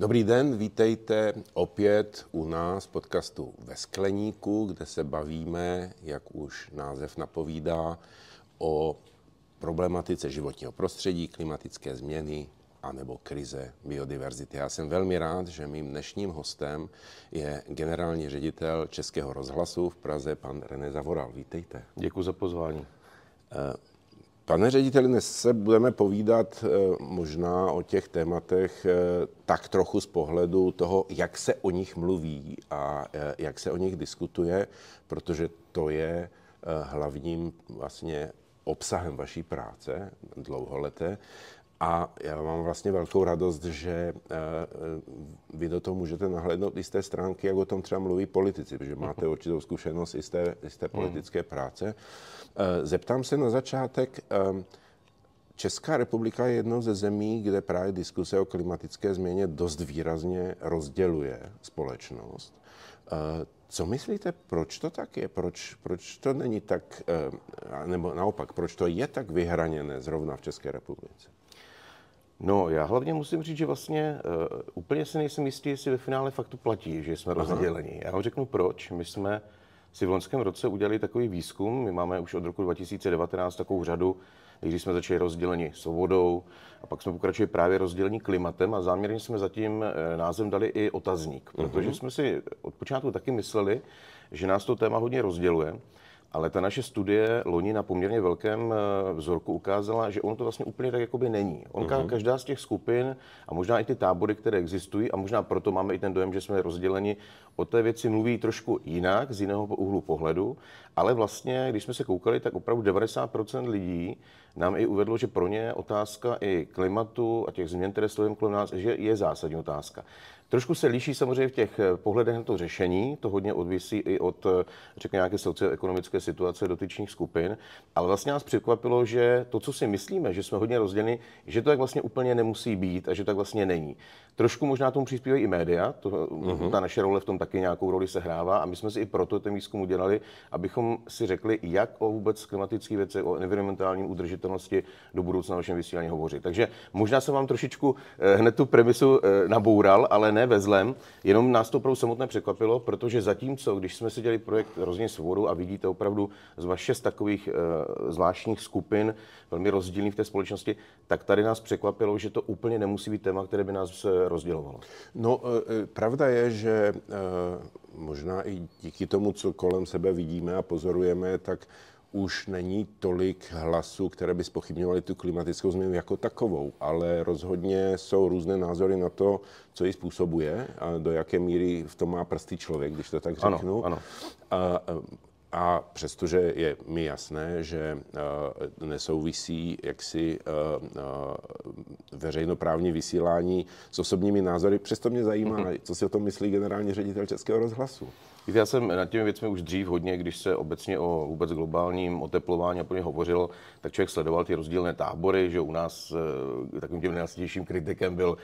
Dobrý den, vítejte opět u nás podcastu Ve skleníku, kde se bavíme, jak už název napovídá, o problematice životního prostředí, klimatické změny a nebo krize biodiverzity. Já jsem velmi rád, že mým dnešním hostem je generální ředitel Českého rozhlasu v Praze, pan René Zavoral. Vítejte. Děkuji za pozvání. Eh, Pane řediteli, dnes se budeme povídat eh, možná o těch tématech eh, tak trochu z pohledu toho, jak se o nich mluví a eh, jak se o nich diskutuje, protože to je hlavním vlastně obsahem vaší práce dlouholeté. A já mám vlastně velkou radost, že eh, vy do toho můžete nahlédnout i z té stránky, jak o tom třeba mluví politici, protože máte mhm. určitou zkušenost i z té, i z té mhm. politické práce. Eh, zeptám se na začátek, eh, Česká republika je jednou ze zemí, kde právě diskuse o klimatické změně dost výrazně rozděluje společnost. Co myslíte, proč to tak je? Proč, proč to není tak, eh, nebo naopak, proč to je tak vyhraněné zrovna v České republice? No, já hlavně musím říct, že vlastně uh, úplně si nejsem jistý, jestli ve finále faktu platí, že jsme rozděleni. Já vám řeknu proč. My jsme si v loňském roce udělali takový výzkum. My máme už od roku 2019 takovou řadu když jsme začali rozděleni svobodou a pak jsme pokračovali právě rozdělení klimatem a záměrně jsme zatím eh, názvem dali i otazník, mhm. protože jsme si od počátku taky mysleli, že nás to téma hodně rozděluje. Ale ta naše studie loni na poměrně velkém eh, vzorku ukázala, že ono to vlastně úplně tak jakoby není. On uh-huh. Mhm. každá z těch skupin a možná i ty tábory, které existují, a možná proto máme i ten dojem, že jsme rozděleni, o té věci mluví trošku jinak, z jiného úhlu pohledu. Ale vlastně, když jsme se koukali, tak opravdu 90% lidí nám i uvedlo, že pro ně otázka i klimatu a těch změn, které stojí kolem nás, že je zásadní otázka. Trošku se liší samozřejmě v těch eh, pohledech na to řešení, to hodně odvisí i od eh, řekněme, nějaké socioekonomické situace dotyčných skupin, ale vlastně nás překvapilo, že to, co si myslíme, že jsme hodně rozděleni, že to tak vlastně úplně nemusí být a že tak vlastně není. Trošku možná tomu přispívají i média, to, mm-hmm. ta naše role v tom taky nějakou roli sehrává a my jsme si i proto ten výzkum udělali, abychom abychom si řekli, jak o vůbec klimatické věci, o environmentální udržitelnosti do budoucna našem vysílání hovořit. Takže možná jsem vám trošičku eh, hned tu premisu eh, naboural, ale ne ve zlem, jenom nás to opravdu samotné překvapilo, protože zatímco, když jsme si dělali projekt Rozně svobodu a vidíte opravdu zhruba šest takových eh, zvláštních skupin, velmi rozdílných v té společnosti, tak tady nás překvapilo, že to úplně nemusí být téma, které by nás rozdělovalo. No, pravda je, že možná i díky tomu, co kolem sebe vidíme a pozorujeme, tak už není tolik hlasů, které by spochybňovaly tu klimatickou změnu jako takovou, ale rozhodně jsou různé názory na to, co ji způsobuje a do jaké míry v tom má prsty člověk, když to tak řeknu. Ano, ano. A, a přestože je mi jasné, že eh, nesouvisí jaksi eh, eh, veřejnoprávní vysílání s osobními názory, přesto mě zajímá, mhm. co si o tom myslí generální ředitel Českého rozhlasu. já jsem nad těmi věcmi už dřív hodně, když se obecně o vůbec globálním oteplování a plně hovořilo, tak člověk sledoval ty rozdílné tábory, že u nás takovým tím nejasnějším kritikem byl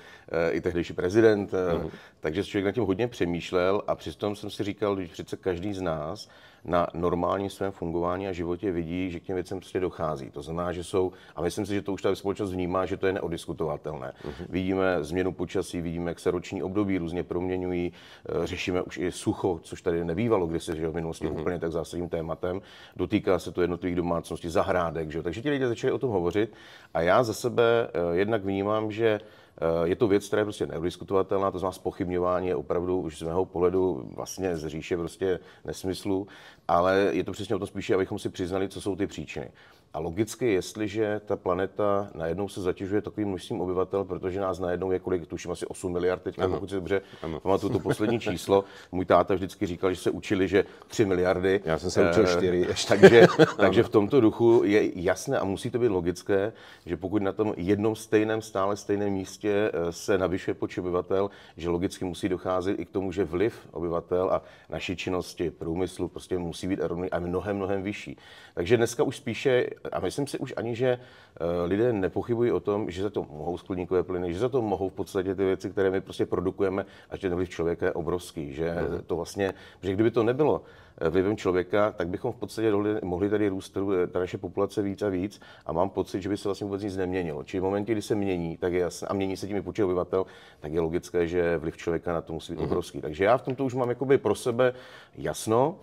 i tehdejší prezident, mm-hmm. takže člověk nad tím hodně přemýšlel a přitom jsem si říkal, že přece každý z nás na normálním svém fungování a životě vidí, že k těm věcem prostě dochází. To znamená, že jsou, a myslím si, že to už ta společnost vnímá, že to je neodiskutovatelné. Uh-huh. Vidíme změnu počasí, vidíme, jak se roční období různě proměňují, eh, řešíme už i sucho, což tady nebývalo když že v minulosti uh-huh. úplně tak zásadním tématem. Dotýká se to jednotlivých domácností, zahrádek, že? takže ti lidé začali o tom hovořit. A já za sebe eh, jednak vnímám, že Eh, je to věc, která je prostě neudiskutovatelná, to znamená spochybňování je opravdu už z mého pohledu vlastně z říše prostě nesmyslu, ale je to přesně o tom spíše, abychom si přiznali, co jsou ty příčiny. A logicky, jestliže ta planeta najednou se zatěžuje takovým množstvím obyvatel, protože nás najednou je kolik, tuším asi 8 miliard teď, ano. pokud si dobře ano. pamatuju to poslední číslo. Můj táta vždycky říkal, že se učili, že 3 miliardy. Já jsem se učil 4. Eh, takže, takže v tomto duchu je jasné a musí to být logické, že pokud na tom jednom stejném, stále stejném místě eh, se navyšuje počet obyvatel, že logicky musí docházet i k tomu, že vliv obyvatel a naší činnosti, průmyslu prostě musí být a mnohem, mnohem vyšší. Takže dneska už spíše a myslím si už ani, že eh, lidé nepochybují o tom, že za to mohou skleníkové plyny, že za to mohou v podstatě ty věci, které my prostě produkujeme a že ten vliv člověka je obrovský, že mhm. to vlastně, že kdyby to nebylo eh, vlivem člověka, tak bychom v podstatě mohli tady růst eh, ta naše populace víc a víc a mám pocit, že by se vlastně vůbec nic neměnilo. Čili v momentě, kdy se mění, tak je jasné, a mění se tím i počet obyvatel, tak je logické, že vliv člověka na to musí být mhm. obrovský. Takže já v tomto už mám jakoby pro sebe jasno.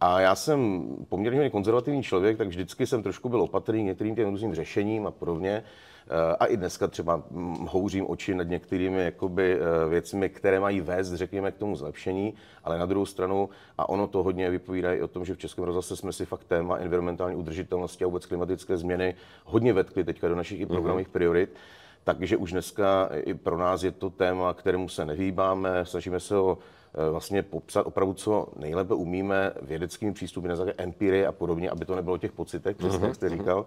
A já jsem poměrně konzervativní člověk, tak vždycky jsem trošku byl opatrný některým těm různým řešením a podobně. Eh, a i dneska třeba hm, houřím oči nad některými jakoby eh, věcmi, které mají vést, řekněme, k tomu zlepšení, ale na druhou stranu, a ono to hodně vypovídá i o tom, že v Českém rozhlase jsme si fakt téma environmentální udržitelnosti a vůbec klimatické změny hodně vetkli teďka do našich i mhm. programových mm-hmm. priorit. Takže už dneska i pro nás je to téma, kterému se nevýbáme, snažíme se ho Eh, vlastně popsat opravdu, co nejlépe umíme vědeckými přístupy nezaké základě empirie a podobně, aby to nebylo těch pocitech, přesně mm-hmm. jak jste mhm. říkal.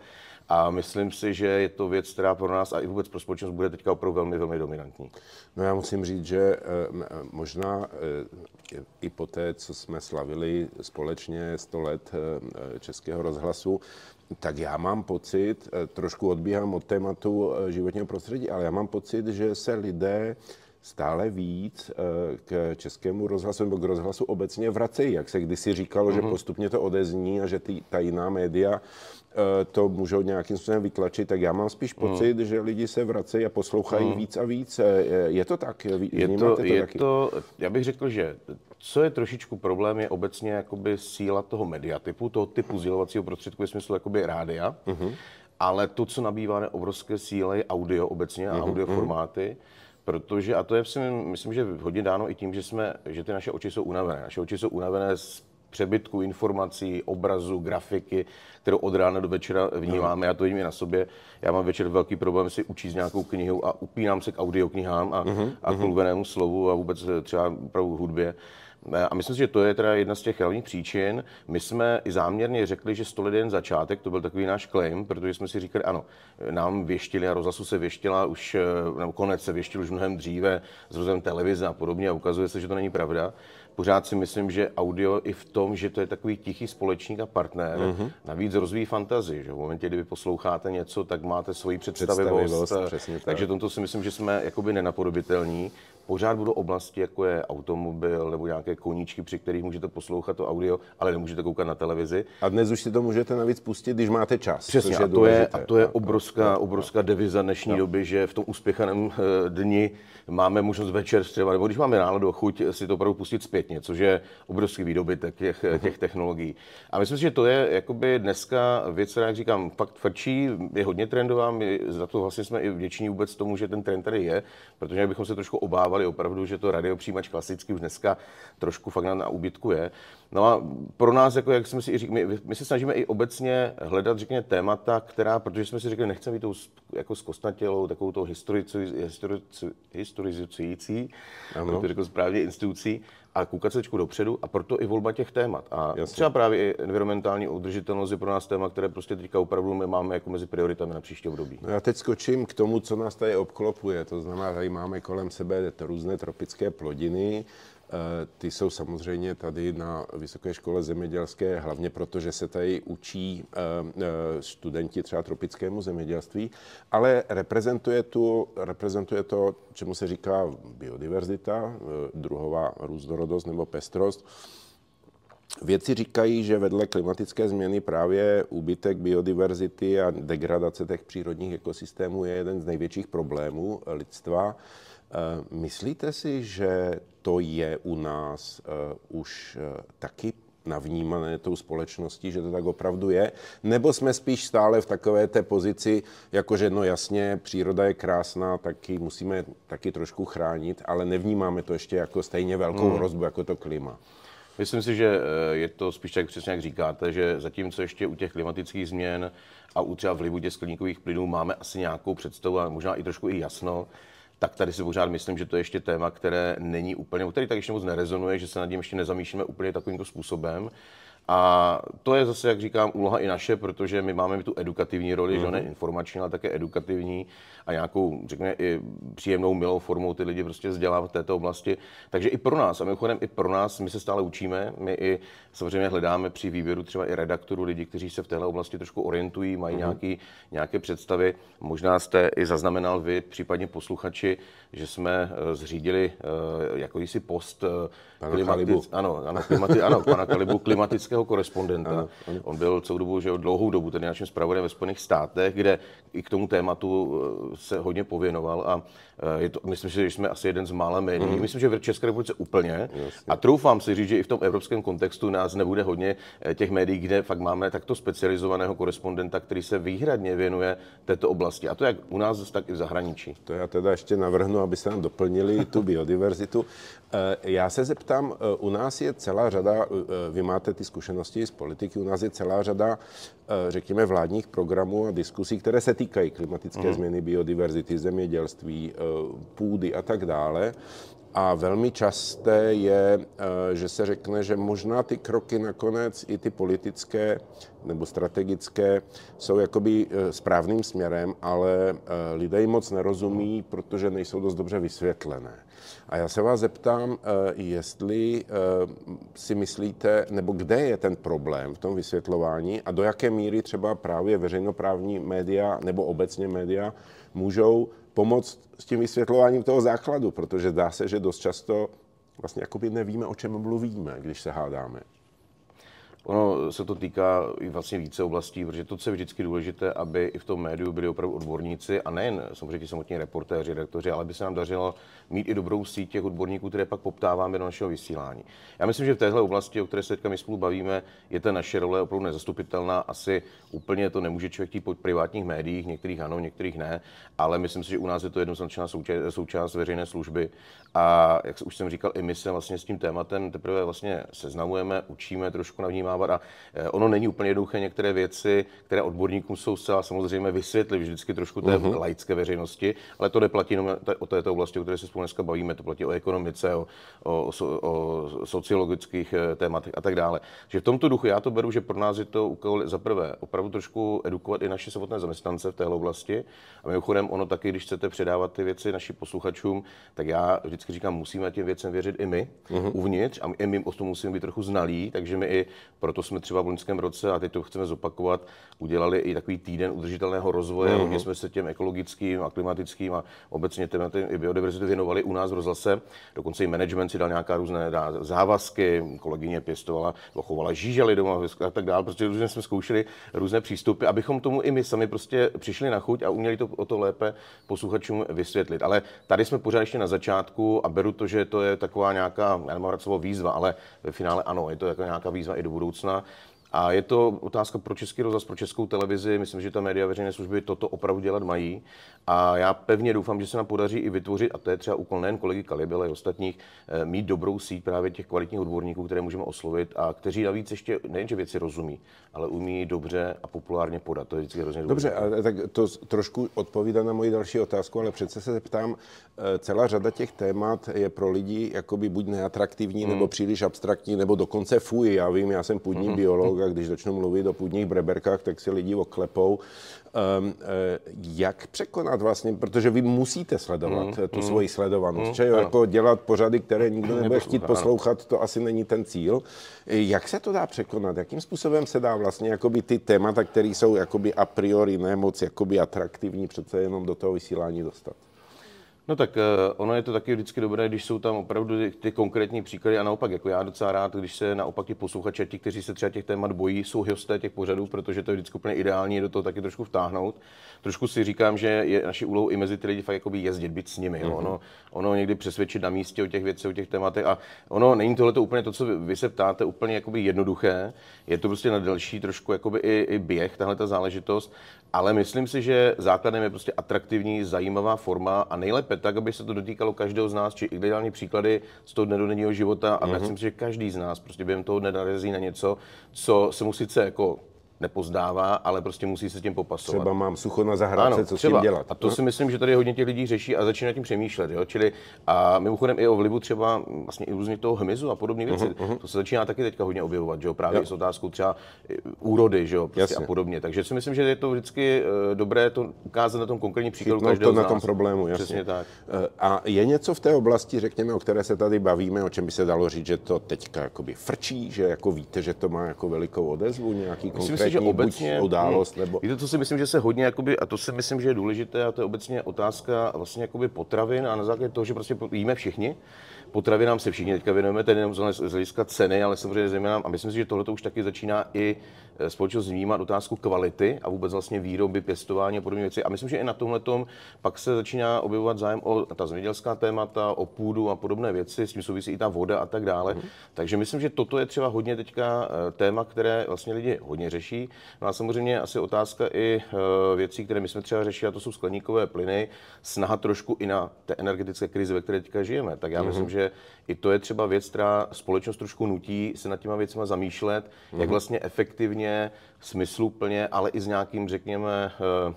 A myslím si, že je to věc, která pro nás a i vůbec pro společnost bude teďka opravdu velmi, velmi dominantní. No já musím říct, že eh, eh, možná i po té, co jsme slavili společně 100 let Českého rozhlasu, tak já mám pocit, trošku odbíhám od tématu životního prostředí, ale já mám pocit, že se lidé stále víc eh, k českému rozhlasu nebo k rozhlasu obecně vracejí. Jak se kdysi říkalo, mm-hmm. že mhm. postupně to odezní a že ty, ta jiná média eh, to můžou nějakým způsobem vytlačit, tak já mám spíš mhm. pocit, mm. že lidi se vracejí a poslouchají mm. víc a víc. Eh, je to tak? Je to, to, je taky? to, já bych řekl, že co je trošičku problém, je obecně jakoby síla toho mediatypu, toho typu sdělovacího prostředku ve smyslu jakoby rádia, mm-hmm. ale to, co nabývá obrovské síly, audio obecně a mm-hmm. audio mhm. formáty. Mm-hmm protože, a to je, myslím, myslím že hodně dáno i tím, že, jsme, že ty naše oči jsou unavené. Naše oči jsou unavené z přebytku informací, obrazu, grafiky, kterou od rána do večera vnímáme. Já to vidím i na sobě. Já mám večer velký problém si učit nějakou knihu a upínám se k audioknihám a, mm-hmm. a k mhm. mluvenému slovu a vůbec třeba opravdu hudbě. A myslím si, že to je teda jedna z těch hlavních příčin. My jsme i záměrně řekli, že 100 let jen začátek, to byl takový náš claim, protože jsme si říkali, ano, nám věštili a rozhlasu se věštila už, eh, nebo konec se věštil už mnohem dříve s rozem televize a podobně a ukazuje se, že to není pravda pořád si myslím, že audio i v tom, že to je takový tichý společník a partner, mm-hmm. navíc rozvíjí fantazii, že v momentě, kdy posloucháte něco, tak máte svoji představivost. představivost přesně tak. Takže tomto si myslím, že jsme jakoby nenapodobitelní pořád budou oblasti, jako je automobil nebo nějaké koníčky, při kterých můžete poslouchat to audio, ale nemůžete koukat na televizi. A dnes už si to můžete navíc pustit, když máte čas. Přesně, a to, je, a to je obrovská, obrovská deviza dnešní no. doby, že v tom úspěchaném eh, dni máme možnost večer třeba, nebo když máme náladu a chuť si to opravdu pustit zpětně, což je obrovský výdobytek těch, eh, těch mhm. technologií. A myslím si, že to je jakoby dneska věc, která, jak říkám, fakt frčí, je hodně trendová, my za to vlastně jsme i vděční vůbec tomu, že ten trend tady je, protože bychom se trošku obávali, opravdu, že to radiopřijímač klasicky už dneska trošku fakt na úbytku je. No a pro nás, jako jak jsme si i říkali, my, my se snažíme i obecně hledat, řekněme, témata, která, protože jsme si řekli, nechceme být tou jako zkostnatělou, takovou tou historizující, to řekl jako správně, institucí, a koukat se dopředu a proto i volba těch témat. A Jasně. třeba právě i environmentální udržitelnost je pro nás téma, které prostě teďka opravdu my máme jako mezi prioritami na příští období. No já teď skočím k tomu, co nás tady obklopuje. To znamená, tady máme kolem sebe různé tropické plodiny, Eh, ty jsou samozřejmě tady na Vysoké škole zemědělské, hlavně proto, že se tady učí eh, eh, studenti třeba tropickému zemědělství, ale reprezentuje, tu, reprezentuje to, čemu se říká biodiverzita, druhová různorodost nebo pestrost Vědci říkají, že vedle klimatické změny právě úbytek biodiverzity a degradace těch přírodních ekosystémů je jeden z největších problémů lidstva. Eh, myslíte si, že to je u nás eh, už eh, taky navnímané tou společností, že to tak opravdu je? Nebo jsme spíš stále v takové té pozici, jakože no jasně, příroda je krásná, tak ji musíme taky trošku chránit, ale nevnímáme to ještě jako stejně velkou hmm. hrozbu jako to klima? Myslím si, že eh, je to spíš tak přesně, jak říkáte, že zatímco ještě u těch klimatických změn a u třeba vlivu těch skleníkových plynů máme asi nějakou představu a možná i trošku i jasno, tak tady si pořád myslím, že to je ještě téma, které není úplně, který tak ještě moc nerezonuje, že se nad tím ještě nezamýšlíme úplně takovýmto způsobem. A to je zase, jak říkám, úloha i naše, protože my máme tu edukativní roli, mm-hmm. že ne mhm. informační, ale také edukativní a nějakou, řekněme, i příjemnou, milou formou ty lidi prostě vzdělávat v této oblasti. Takže i pro nás, a mimochodem i pro nás, my se stále učíme, my i samozřejmě hledáme při výběru třeba i redaktorů lidi, kteří se v této oblasti trošku orientují, mají mm-hmm. nějaký, nějaké představy. Možná jste i zaznamenal vy, případně posluchači, že jsme eh, zřídili eh, jakýsi post eh, klimatický, ano, ano, klimati, ano, pana Kalibu, klimatický amerického korespondenta. Ano, ano. On byl celou dobu, že dlouhou dobu tedy naším zpravodajem ve Spojených státech, kde i k tomu tématu eh, se hodně pověnoval a eh, je to, myslím si, že jsme asi jeden z mála médií. Mm. Myslím, že v České republice úplně. Jasně. A troufám si říct, že i v tom evropském kontextu nás nebude hodně eh, těch médií, kde fakt máme takto specializovaného korespondenta, který se výhradně věnuje této oblasti. A to jak u nás, tak i v zahraničí. To já teda ještě navrhnu, aby se nám doplnili tu biodiverzitu. Já se zeptám, u nás je celá řada, vy máte ty zkušenosti, zkušenosti z politiky. U nás je celá řada, eh, řekněme, vládních programů a diskusí, které se týkají klimatické mm. změny, biodiverzity, zemědělství, eh, půdy a tak dále. A velmi časté je, eh, že se řekne, že možná ty kroky nakonec i ty politické nebo strategické jsou jakoby eh, správným směrem, ale eh, lidé jim moc nerozumí, protože nejsou dost dobře vysvětlené. A já se vás zeptám, jestli si myslíte, nebo kde je ten problém v tom vysvětlování a do jaké míry třeba právě veřejnoprávní média nebo obecně média můžou pomoct s tím vysvětlováním toho základu, protože dá se, že dost často vlastně jakoby nevíme, o čem mluvíme, když se hádáme. Ono se to týká i vlastně více oblastí, protože to, co je vždycky důležité, aby i v tom médiu byli opravdu odborníci a nejen samozřejmě samotní reportéři, redaktoři, ale aby se nám dařilo mít i dobrou síť těch odborníků, které pak poptáváme do našeho vysílání. Já myslím, že v téhle oblasti, o které se teďka my spolu bavíme, je ta naše role opravdu nezastupitelná. Asi úplně to nemůže člověk chtít po privátních médiích, některých ano, některých ne, ale myslím si, že u nás je to jednoznačná součást, součást veřejné služby. A jak už jsem říkal, i my se vlastně s tím tématem teprve vlastně seznamujeme, učíme trošku na vnímání vnímávat. A eh, ono není úplně jednoduché některé věci, které odborníkům jsou zcela samozřejmě vysvětlit vždycky trošku té uh-huh. laické veřejnosti, ale to neplatí jenom o této oblasti, o které se spolu dneska bavíme, to platí o ekonomice, o, o, o sociologických eh, tématech a tak dále. Že v tomto duchu já to beru, že pro nás je to úkol za prvé opravdu trošku edukovat i naše samotné zaměstnance v této oblasti. A mimochodem, ono taky, když chcete předávat ty věci našim posluchačům, tak já vždycky říkám, musíme těm věcem věřit i my uh-huh. uvnitř a my, i my o tom musíme být trochu znalí, takže my i proto jsme třeba v loňském roce, a teď to chceme zopakovat, udělali i takový týden udržitelného rozvoje. Mm-hmm. kde jsme se těm ekologickým a klimatickým a obecně těm těm i biodiverzitu věnovali u nás v rozhlase. Dokonce i management si dal nějaká různé závazky, kolegyně pěstovala, chovala žížely doma a tak dále. Prostě různě jsme zkoušeli různé přístupy, abychom tomu i my sami prostě přišli na chuť a uměli to o to lépe posluchačům vysvětlit. Ale tady jsme pořád ještě na začátku a beru to, že to je taková nějaká, já nemám výzva, ale ve finále ano, je to jako nějaká výzva i do budoucna budoucna. A je to otázka pro Český rozhlas, pro Českou televizi. Myslím, že ta média veřejné služby toto opravdu dělat mají. A já pevně doufám, že se nám podaří i vytvořit, a to je třeba úkol nejen kolegy Kalib, ale i ostatních, eh, mít dobrou síť právě těch kvalitních odborníků, které můžeme oslovit a kteří navíc ještě nejenže věci rozumí, ale umí dobře a populárně podat. To je vždycky hrozně Dobře, ale tak to trošku odpovídá na moji další otázku, ale přece se zeptám, eh, celá řada těch témat je pro lidi jakoby buď neatraktivní, mm. nebo hmm. příliš abstraktní, nebo dokonce fuj. Já vím, já jsem půdní mm. biolog a když začnu mluvit o půdních breberkách, tak si lidi oklepou. Ehm, eh, jak překonat vlastně, protože vy musíte sledovat mm, tu mm, svoji sledovanost, mm, že jo, jako dělat pořady, které nikdo nebude chtít poslouchat, to asi není ten cíl. Jak se to dá překonat? Jakým způsobem se dá vlastně jakoby ty témata, které jsou jakoby a priori nemoc jakoby atraktivní, přece jenom do toho vysílání dostat? No tak eh, ono je to taky vždycky dobré, když jsou tam opravdu ty, ty konkrétní příklady a naopak, jako já docela rád, když se naopak ti posluchači, ti, kteří se třeba těch témat bojí, jsou hosté těch pořadů, protože to je vždycky úplně ideální do toho taky trošku vtáhnout. Trošku si říkám, že je naší úlohou i mezi ty lidi fakt jakoby jezdit, být s nimi. Mm-hmm. Ono, ono někdy přesvědčit na místě o těch věcech, o těch tématech a ono není tohle to úplně to, co vy, vy se ptáte, úplně jakoby jednoduché. Je to prostě na delší trošku jakoby i, i běh, tahle ta záležitost, ale myslím si, že základem je prostě atraktivní, zajímavá forma a nejlépe tak, aby se to dotýkalo každého z nás, či ideální příklady z toho denodenního života. A mm-hmm. myslím si, že každý z nás prostě během toho dne na něco, co se mu sice jako nepozdává, ale prostě musí se s tím popasovat. Třeba mám sucho na zahradě, ano, co třeba. s tím dělat. A to no? si myslím, že tady hodně těch lidí řeší a začíná tím přemýšlet. Jo? Čili a mimochodem i o vlivu třeba vlastně i různě toho hmyzu a podobné věci. Uh-huh, uh-huh. To se začíná taky teďka hodně objevovat, že jo? právě jo. s otázkou třeba e, úrody že jo? Prostě a podobně. Takže si myslím, že je to vždycky e, dobré to ukázat na tom konkrétním příkladu Chytnout každého to na tom problému, jasně. Přesně tak. E, a je něco v té oblasti, řekněme, o které se tady bavíme, o čem by se dalo říct, že to teďka jakoby frčí, že jako víte, že to má jako velikou odezvu, nějaký konkrétní že obecně, buď hmm. událost, nebo... Víte, to si myslím, že se hodně, jakoby, a to si myslím, že je důležité, a to je obecně otázka vlastně jakoby potravin a na základě toho, že prostě jíme všichni, potravinám se všichni teďka věnujeme, tedy jenom z hlediska ceny, ale samozřejmě zejména, a myslím si, že tohle už taky začíná i Eh, společnost vnímat otázku kvality a vůbec vlastně výroby, pěstování a podobné věci. A myslím, že i na tomhle tom pak se začíná objevovat zájem o ta zemědělská témata, o půdu a podobné věci, s tím souvisí i ta voda a tak dále. Mm. Takže myslím, že toto je třeba hodně teďka eh, téma, které vlastně lidi hodně řeší. No a samozřejmě asi otázka i eh, věcí, které my jsme třeba řešili, a to jsou skleníkové plyny, snaha trošku i na té energetické krizi, ve které teďka žijeme. Tak já mm. myslím, že i to je třeba věc, která společnost trošku nutí se nad těma věcma zamýšlet, mm. jak mhm. vlastně efektivně smyslu smysluplně, ale i s nějakým, řekněme, eh,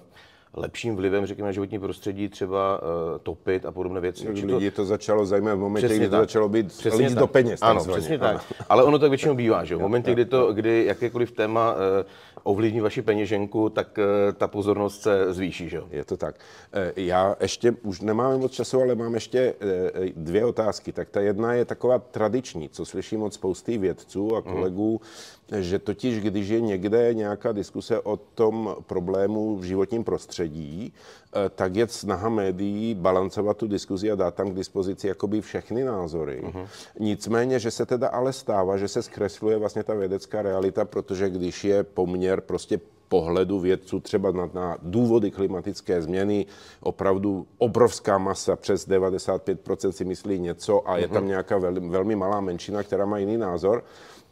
lepším vlivem, řekněme, životní prostředí, třeba eh, topit a podobné věci. Lidi to začalo zajímat v momentě, kdy to začalo být přesně líst do peněz. Ano, zvaně. přesně ano. tak. Ale ono tak většinou bývá, že v momentě, kdy, to, kdy jakékoliv téma eh, ovlivní vaši peněženku, tak ta pozornost se zvýší, že Je to tak. Já ještě, už nemáme moc času, ale mám ještě dvě otázky. Tak ta jedna je taková tradiční, co slyším od spousty vědců a mhm. kolegů, mm že totiž, když je někde nějaká diskuse o tom problému v životním prostředí, eh, tak je snaha médií balancovat tu diskuzi a dát tam k dispozici jakoby všechny názory. Uh-huh. Nicméně, že se teda ale stává, že se zkresluje vlastně ta vědecká realita, protože když je poměr prostě pohledu vědců třeba na, na důvody klimatické změny. Opravdu obrovská masa, přes 95% si myslí něco a je tam mhm. nějaká vel, velmi malá menšina, která má jiný názor,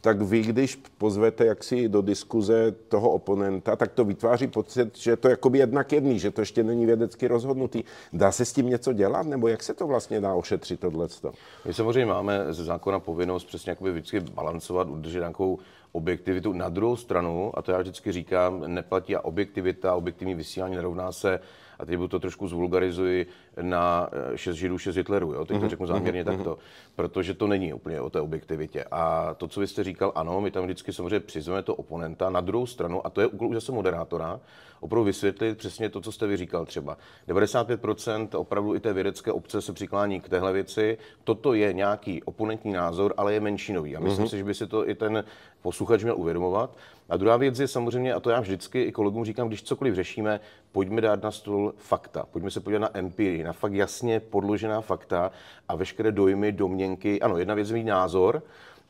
tak vy, když pozvete jaksi do diskuze toho oponenta, tak to vytváří pocit, že to jakoby jednak jedný, že to ještě není vědecky rozhodnutý. Dá se s tím něco dělat, nebo jak se to vlastně dá ošetřit tohleto? My samozřejmě máme ze zákona povinnost přesně jakoby vždycky balancovat, udržet nějakou objektivitu. Na druhou stranu, a to já vždycky říkám, neplatí a objektivita, objektivní vysílání nerovná se a teď to trošku zvulgarizuji na eh, šest židů, šest Hitlerů, jo? teď to mhm, řeknu mhm, záměrně mm-hmm. takto, mhm. protože to není úplně o té objektivitě. A to, co vy jste říkal, ano, my tam vždycky samozřejmě přizveme to oponenta na druhou stranu, a to je úkol už zase moderátora, opravdu vysvětlit přesně to, co jste vy říkal třeba. 95% opravdu i té vědecké obce se přiklání k téhle věci. Toto je nějaký oponentní názor, ale je menšinový. A myslím mm-hmm. si, že by si to i ten posluchač měl uvědomovat. A druhá věc je samozřejmě, a to já vždycky i kolegům říkám, když cokoliv řešíme, pojďme dát na stůl fakta, pojďme se podívat na empirii, na fakt jasně podložená fakta a veškeré dojmy, domněnky. Ano, jedna věc je mít názor,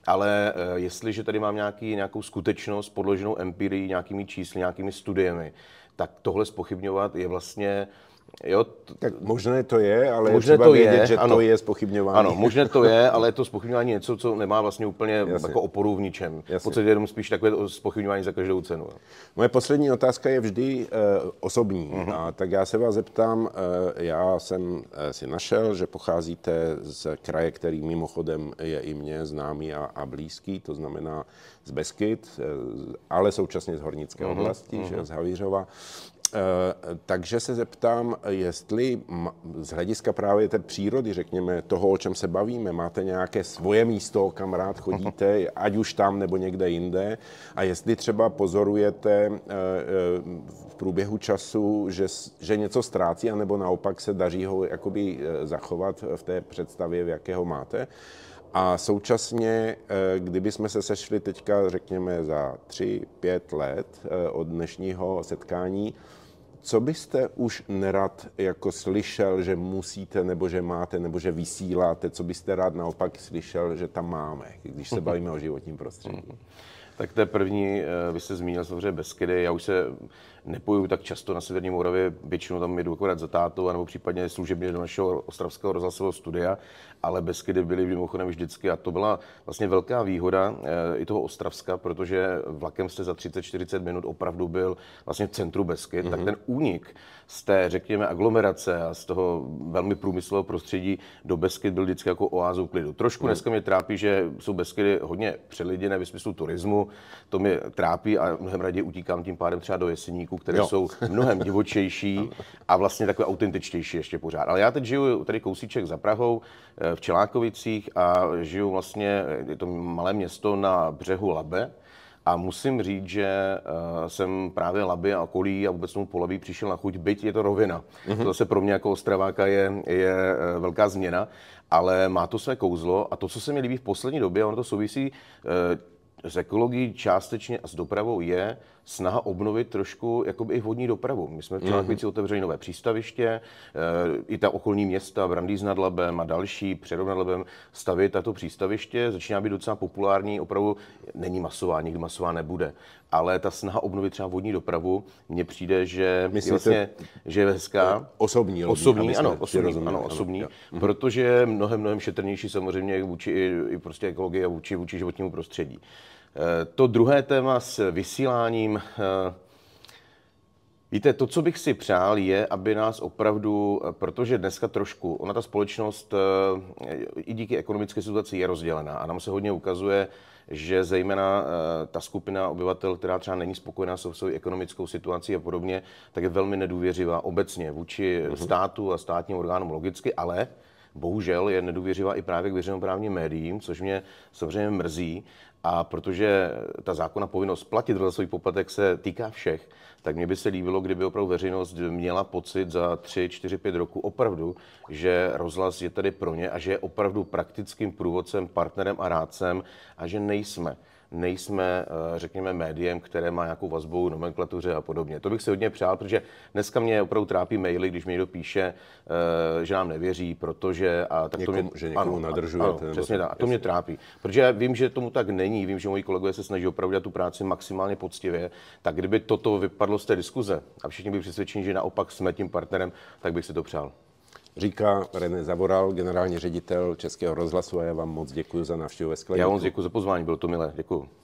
ale eh, jestliže tady mám nějaký, nějakou skutečnost podloženou empirii, nějakými čísly, nějakými studiemi, tak tohle spochybňovat je vlastně Jo, t- tak možné to je, ale možné je to vědět, je, že ano, to je spochybňování. Ano, možné to je, ale je to spochybňování něco, co nemá vlastně úplně Jasně. jako oporu v ničem. Jasně. V podstatě jenom spíš takové spochybňování za každou cenu. Jo. Moje poslední otázka je vždy uh, osobní. Uh-huh. A tak já se vás zeptám, uh, já jsem uh, si našel, že pocházíte z kraje, který mimochodem je i mně známý a, a blízký, to znamená z Beskyt, uh, ale současně z Hornické uh-huh. oblasti, uh-huh. Že, mhm. z Havířova. Eh, takže se zeptám, jestli z hlediska právě té přírody, řekněme, toho, o čem se bavíme, máte nějaké svoje místo, kam rád chodíte, ať už tam nebo někde jinde, a jestli třeba pozorujete eh, eh, v průběhu času, že, že něco ztrácí, anebo naopak se daří ho jakoby zachovat v té představě, v jaké ho máte. A současně, kdyby jsme se sešli teďka, řekněme, za tři pět let od dnešního setkání, co byste už nerad jako slyšel, že musíte, nebo že máte, nebo že vysíláte, co byste rád naopak slyšel, že tam máme, když se bavíme o životním prostředí? Tak to je první, eh, vy jste zmínil samozřejmě Beskydy, já už se nepoju tak často na Severní Moravě, většinou tam jdu akorát za tátou, nebo případně služebně do našeho ostravského rozhlasového studia, ale kdy byly mimochodem vždycky a to byla vlastně velká výhoda e, i toho Ostravska, protože vlakem jste za 30-40 minut opravdu byl vlastně v centru Beskyd, mm-hmm. tak mhm. ten únik z té, řekněme, aglomerace a z toho velmi průmyslového prostředí do Beskyd byl vždycky jako oázu klidu. Trošku mhm. dneska mě trápí, že jsou Beskydy hodně přeliděné ve smyslu turismu, to mě trápí a mnohem raději utíkám tím pádem třeba do Jeseníku Facebooku, které jo. jsou mnohem divočejší a vlastně takové autentičtější ještě pořád. Ale já teď žiju tady kousíček za Prahou eh, v Čelákovicích a žiju vlastně, eh, je to malé město na břehu Labe, a musím říct, že uh, jsem právě Laby a okolí a vůbec tomu Polaví přišel na chuť, byť je to rovina. Mm-hmm. To zase pro mě jako Ostraváka je, je uh, velká změna, ale má to své kouzlo a to, co se mi líbí v poslední době, ono to souvisí uh, s ekologií částečně a s dopravou, je, snaha obnovit trošku jakoby i vodní dopravu. My jsme v mhm. Čelakvici mm-hmm. otevřeli nové přístaviště, eh, i ta okolní města, Brandýs nad Labem a další, Přerov nad Labem, stavit tato přístaviště. Začíná být docela populární, opravdu není masová, nikdy masová nebude. Ale ta snaha obnovit třeba vodní dopravu, mně přijde, že, Myslíte, vlastně, že je hezká. Osobní, osobní, ano, osobní, rozumím, ano, osobní, ano, osobní protože je mnohem, mnohem šetrnější samozřejmě vůči i, i prostě ekologii a vůči, vůči životnímu prostředí. To druhé téma s vysíláním. Eh, víte, to, co bych si přál, je, aby nás opravdu, protože dneska trošku, ona ta společnost eh, i díky ekonomické situaci je rozdělená a nám se hodně ukazuje, že zejména eh, ta skupina obyvatel, která třeba není spokojená s svou ekonomickou situací a podobně, tak je velmi nedůvěřivá obecně vůči mhm. státu a státním orgánům logicky, ale bohužel je nedůvěřivá i právě k veřejnoprávním médiím, což mě samozřejmě mrzí. A protože ta zákona povinnost platit svůj poplatek se týká všech, tak mě by se líbilo, kdyby opravdu veřejnost měla pocit za 3, 4, 5 roku opravdu, že rozhlas je tady pro ně a že je opravdu praktickým průvodcem, partnerem a rádcem a že nejsme nejsme, eh, řekněme, médiem, které má nějakou vazbu nomenklatuře a podobně. To bych si hodně přál, protože dneska mě opravdu trápí maily, když mi někdo píše, eh, že nám nevěří, protože a tak někomu, to mě, že někomu ano, nadržuje. Ano, přesně tak. A to jasný. mě trápí. Protože já vím, že tomu tak není, vím, že moji kolegové se snaží opravdu tu práci maximálně poctivě, tak kdyby toto vypadlo z té diskuze a všichni byli přesvědčeni, že naopak jsme tím partnerem, tak bych si to přál. Říká René Zavoral, generální ředitel Českého rozhlasu a já vám moc děkuji za návštěvu ve skleníku. Já vám děkuji za pozvání, bylo to milé, děkuji.